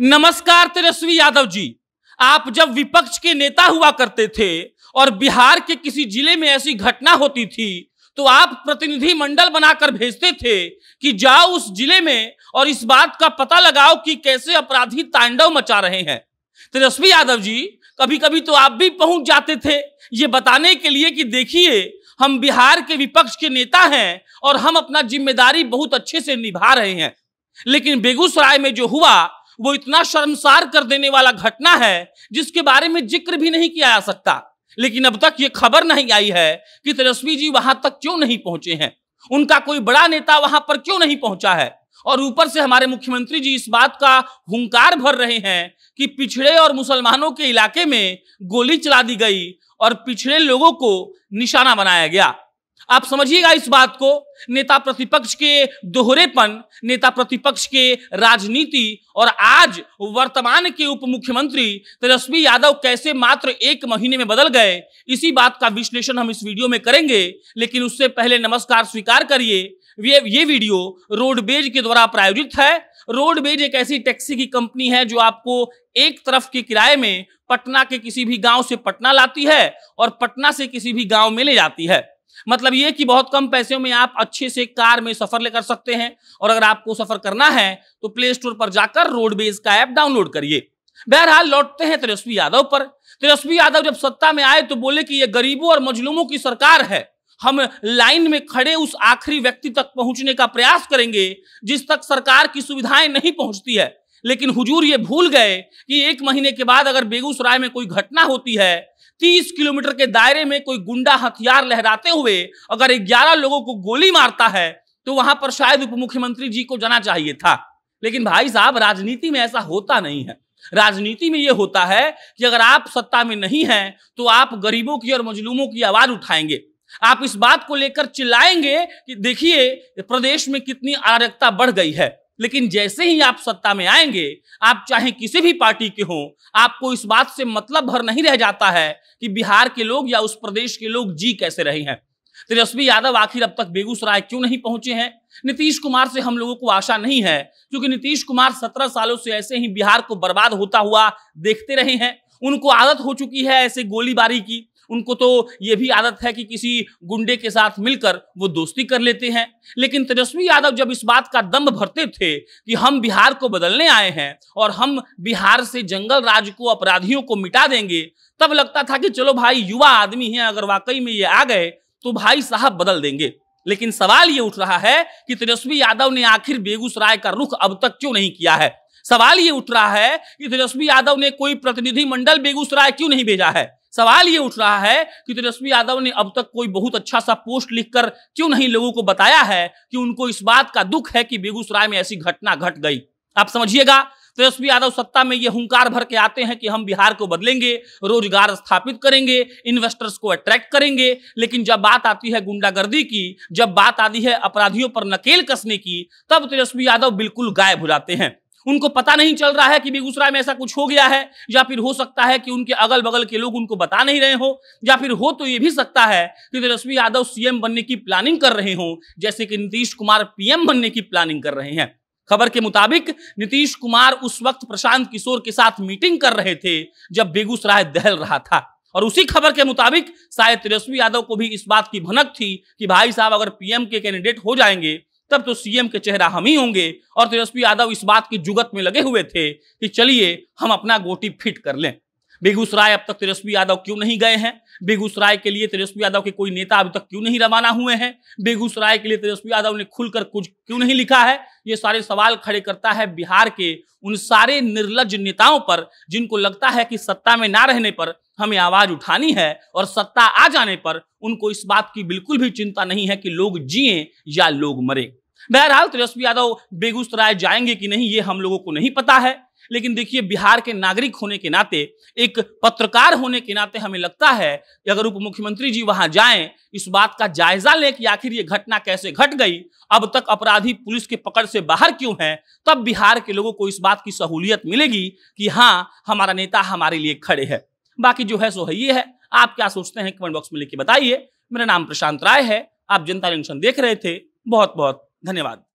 नमस्कार तेजस्वी यादव जी आप जब विपक्ष के नेता हुआ करते थे और बिहार के किसी जिले में ऐसी घटना होती थी तो आप प्रतिनिधि मंडल बनाकर भेजते थे कि जाओ उस जिले में और इस बात का पता लगाओ कि कैसे अपराधी तांडव मचा रहे हैं तेजस्वी यादव जी कभी कभी तो आप भी पहुंच जाते थे ये बताने के लिए कि देखिए हम बिहार के विपक्ष के नेता हैं और हम अपना जिम्मेदारी बहुत अच्छे से निभा रहे हैं लेकिन बेगूसराय में जो हुआ वो इतना शर्मसार कर देने वाला घटना है जिसके बारे में जिक्र भी नहीं किया जा सकता लेकिन अब तक ये खबर नहीं आई है कि तेजस्वी जी वहां तक क्यों नहीं पहुंचे हैं उनका कोई बड़ा नेता वहां पर क्यों नहीं पहुंचा है और ऊपर से हमारे मुख्यमंत्री जी इस बात का हुंकार भर रहे हैं कि पिछड़े और मुसलमानों के इलाके में गोली चला दी गई और पिछड़े लोगों को निशाना बनाया गया आप समझिएगा इस बात को नेता प्रतिपक्ष के दोहरेपन नेता प्रतिपक्ष के राजनीति और आज वर्तमान के उप मुख्यमंत्री तेजस्वी यादव कैसे मात्र एक महीने में बदल गए इसी बात का विश्लेषण हम इस वीडियो में करेंगे लेकिन उससे पहले नमस्कार स्वीकार करिए ये ये वीडियो रोडवेज के द्वारा प्रायोजित है रोडवेज एक ऐसी टैक्सी की कंपनी है जो आपको एक तरफ के किराए में पटना के किसी भी गांव से पटना लाती है और पटना से किसी भी गांव में ले जाती है मतलब ये कि बहुत कम पैसे में आप अच्छे से कार में सफर ले कर सकते हैं और अगर आपको सफर करना है तो प्ले स्टोर पर जाकर रोडवेज का ऐप डाउनलोड करिए बहरहाल लौटते हैं तेजस्वी यादव पर तेजस्वी यादव जब सत्ता में आए तो बोले कि यह गरीबों और मजलूमों की सरकार है हम लाइन में खड़े उस आखिरी व्यक्ति तक पहुंचने का प्रयास करेंगे जिस तक सरकार की सुविधाएं नहीं पहुंचती है लेकिन हुजूर ये भूल गए कि एक महीने के बाद अगर बेगूसराय में कोई घटना होती है तीस किलोमीटर के दायरे में कोई गुंडा हथियार लहराते हुए अगर ग्यारह लोगों को गोली मारता है तो वहां पर शायद उप मुख्यमंत्री जी को जाना चाहिए था लेकिन भाई साहब राजनीति में ऐसा होता नहीं है राजनीति में यह होता है कि अगर आप सत्ता में नहीं हैं तो आप गरीबों की और मजलूमों की आवाज उठाएंगे आप इस बात को लेकर चिल्लाएंगे कि देखिए प्रदेश में कितनी अराजकता बढ़ गई है लेकिन जैसे ही आप सत्ता में आएंगे आप चाहे किसी भी पार्टी के हों आपको इस बात से मतलब भर नहीं रह जाता है कि बिहार के लोग या उस प्रदेश के लोग जी कैसे रहे हैं तेजस्वी यादव आखिर अब तक बेगूसराय क्यों नहीं पहुंचे हैं नीतीश कुमार से हम लोगों को आशा नहीं है क्योंकि नीतीश कुमार सत्रह सालों से ऐसे ही बिहार को बर्बाद होता हुआ देखते रहे हैं उनको आदत हो चुकी है ऐसे गोलीबारी की उनको तो ये भी आदत है कि किसी गुंडे के साथ मिलकर वो दोस्ती कर लेते हैं लेकिन तेजस्वी यादव जब इस बात का दम भरते थे कि हम बिहार को बदलने आए हैं और हम बिहार से जंगल राज को अपराधियों को मिटा देंगे तब लगता था कि चलो भाई युवा आदमी हैं अगर वाकई में ये आ गए तो भाई साहब बदल देंगे लेकिन सवाल ये उठ रहा है कि तेजस्वी यादव ने आखिर बेगूसराय का रुख अब तक क्यों नहीं किया है सवाल ये उठ रहा है कि तेजस्वी यादव ने कोई प्रतिनिधि मंडल बेगूसराय क्यों नहीं भेजा है सवाल ये उठ रहा है कि तेजस्वी यादव ने अब तक कोई बहुत अच्छा सा पोस्ट लिखकर क्यों नहीं लोगों को बताया है कि उनको इस बात का दुख है कि बेगूसराय में ऐसी घटना घट गई आप समझिएगा तेजस्वी यादव सत्ता में ये हुंकार भर के आते हैं कि हम बिहार को बदलेंगे रोजगार स्थापित करेंगे इन्वेस्टर्स को अट्रैक्ट करेंगे लेकिन जब बात आती है गुंडागर्दी की जब बात आती है अपराधियों पर नकेल कसने की तब तेजस्वी यादव बिल्कुल गायब हो जाते हैं उनको पता नहीं चल रहा है कि बेगूसराय में ऐसा कुछ हो गया है या फिर हो सकता है कि उनके अगल बगल के लोग उनको बता नहीं रहे हो या फिर हो तो ये भी सकता है कि तेजस्वी यादव सीएम बनने की प्लानिंग कर रहे हों जैसे कि नीतीश कुमार पीएम बनने की प्लानिंग कर रहे हैं खबर के मुताबिक नीतीश कुमार उस वक्त प्रशांत किशोर के साथ मीटिंग कर रहे थे जब बेगूसराय दहल रहा था और उसी खबर के मुताबिक शायद तेजस्वी यादव को भी इस बात की भनक थी कि भाई साहब अगर पीएम के कैंडिडेट हो जाएंगे तब तो सीएम के चेहरा हम ही होंगे और तेजस्वी यादव इस बात की जुगत में लगे हुए थे कि चलिए हम अपना गोटी फिट कर लें बेगूसराय अब तक तेजस्वी यादव क्यों नहीं गए हैं बेगूसराय के लिए तेजस्वी यादव के कोई नेता अभी तक क्यों नहीं रवाना हुए हैं बेगूसराय के लिए तेजस्वी यादव ने खुलकर कुछ क्यों नहीं लिखा है ये सारे सवाल खड़े करता है बिहार के उन सारे निर्लज नेताओं पर जिनको लगता है कि सत्ता में ना रहने पर हमें आवाज उठानी है और सत्ता आ जाने पर उनको इस बात की बिल्कुल भी चिंता नहीं है कि लोग जिए या लोग मरे बहरहाल तेजस्वी यादव बेगूसराय जाएंगे कि नहीं ये हम लोगों को नहीं पता है लेकिन देखिए बिहार के नागरिक होने के नाते एक पत्रकार होने के नाते हमें लगता है कि अगर उप मुख्यमंत्री जी वहां जाएं इस बात का जायजा लें कि आखिर ये घटना कैसे घट गई अब तक अपराधी पुलिस के पकड़ से बाहर क्यों है तब बिहार के लोगों को इस बात की सहूलियत मिलेगी कि हाँ हमारा नेता हमारे लिए खड़े है बाकी जो है सो है ये है आप क्या सोचते हैं कमेंट बॉक्स में लेके बताइए मेरा नाम प्रशांत राय है आप जनता जंक्शन देख रहे थे बहुत बहुत धन्यवाद